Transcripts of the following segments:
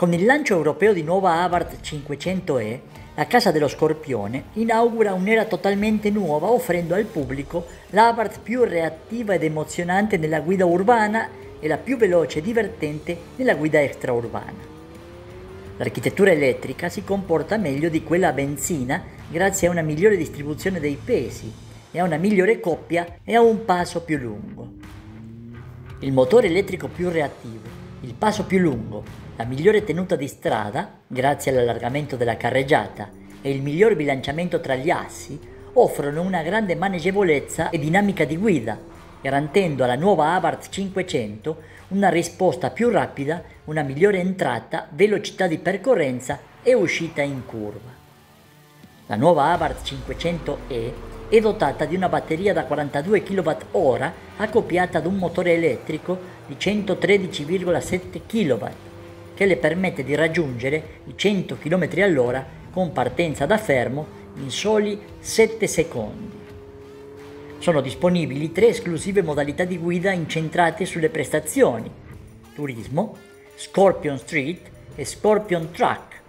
Con il lancio europeo di nuova Abarth 500E, la Casa dello Scorpione inaugura un'era totalmente nuova offrendo al pubblico l'Abarth più reattiva ed emozionante nella guida urbana e la più veloce e divertente nella guida extraurbana. L'architettura elettrica si comporta meglio di quella a benzina grazie a una migliore distribuzione dei pesi e a una migliore coppia e a un passo più lungo. Il motore elettrico più reattivo il passo più lungo, la migliore tenuta di strada, grazie all'allargamento della carreggiata, e il miglior bilanciamento tra gli assi offrono una grande maneggevolezza e dinamica di guida, garantendo alla nuova Abarth 500 una risposta più rapida, una migliore entrata, velocità di percorrenza e uscita in curva. La nuova Abarth 500E è dotata di una batteria da 42 kWh accoppiata ad un motore elettrico di 113,7 kW che le permette di raggiungere i 100 km all'ora con partenza da fermo in soli 7 secondi. Sono disponibili tre esclusive modalità di guida incentrate sulle prestazioni, turismo, Scorpion Street e Scorpion Truck,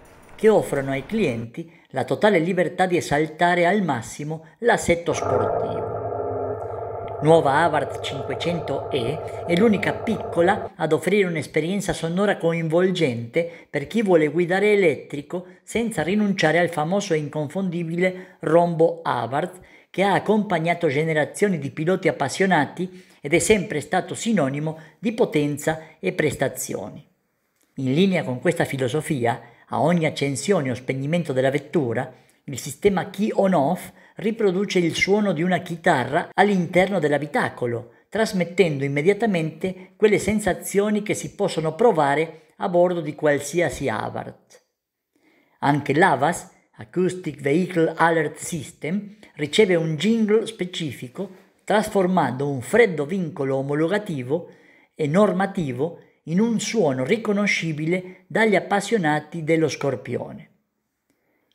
che offrono ai clienti la totale libertà di esaltare al massimo l'assetto sportivo. Nuova Abarth 500E è l'unica piccola ad offrire un'esperienza sonora coinvolgente per chi vuole guidare elettrico senza rinunciare al famoso e inconfondibile rombo Abarth che ha accompagnato generazioni di piloti appassionati ed è sempre stato sinonimo di potenza e prestazioni. In linea con questa filosofia, a ogni accensione o spegnimento della vettura, il sistema key on-off riproduce il suono di una chitarra all'interno dell'abitacolo, trasmettendo immediatamente quelle sensazioni che si possono provare a bordo di qualsiasi Avart. Anche l'Avas, Acoustic Vehicle Alert System, riceve un jingle specifico trasformando un freddo vincolo omologativo e normativo in un suono riconoscibile dagli appassionati dello scorpione.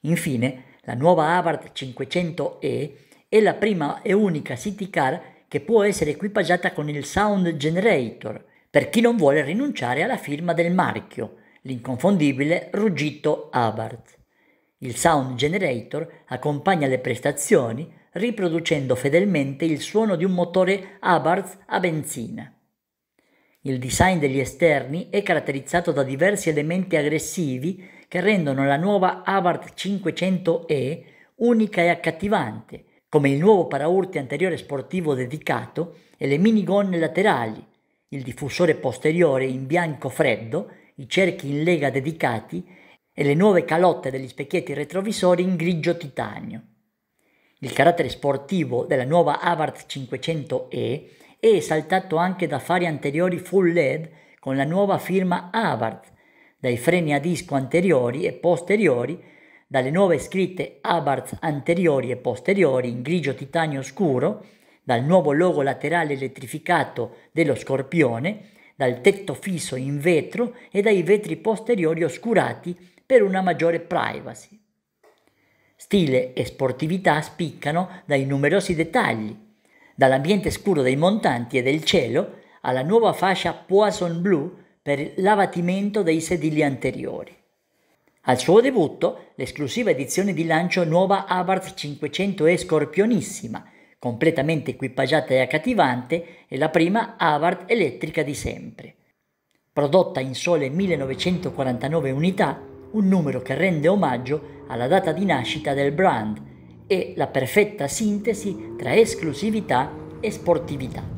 Infine, la nuova Abarth 500E è la prima e unica city car che può essere equipaggiata con il Sound Generator, per chi non vuole rinunciare alla firma del marchio, l'inconfondibile ruggito Abarth. Il Sound Generator accompagna le prestazioni riproducendo fedelmente il suono di un motore Abarth a benzina. Il design degli esterni è caratterizzato da diversi elementi aggressivi che rendono la nuova Abarth 500E unica e accattivante, come il nuovo paraurti anteriore sportivo dedicato e le minigonne laterali, il diffusore posteriore in bianco freddo, i cerchi in lega dedicati e le nuove calotte degli specchietti retrovisori in grigio titanio. Il carattere sportivo della nuova Abarth 500E e saltato anche da fari anteriori full LED con la nuova firma Abarth, dai freni a disco anteriori e posteriori, dalle nuove scritte Abarth anteriori e posteriori in grigio titanio scuro, dal nuovo logo laterale elettrificato dello Scorpione, dal tetto fisso in vetro e dai vetri posteriori oscurati per una maggiore privacy. Stile e sportività spiccano dai numerosi dettagli, dall'ambiente scuro dei montanti e del cielo alla nuova fascia Poison Blue per l'abbattimento dei sedili anteriori. Al suo debutto, l'esclusiva edizione di lancio nuova Abarth 500E Scorpionissima, completamente equipaggiata e accattivante, è la prima Abarth elettrica di sempre. Prodotta in sole 1949 unità, un numero che rende omaggio alla data di nascita del brand, e la perfetta sintesi tra esclusività e sportività.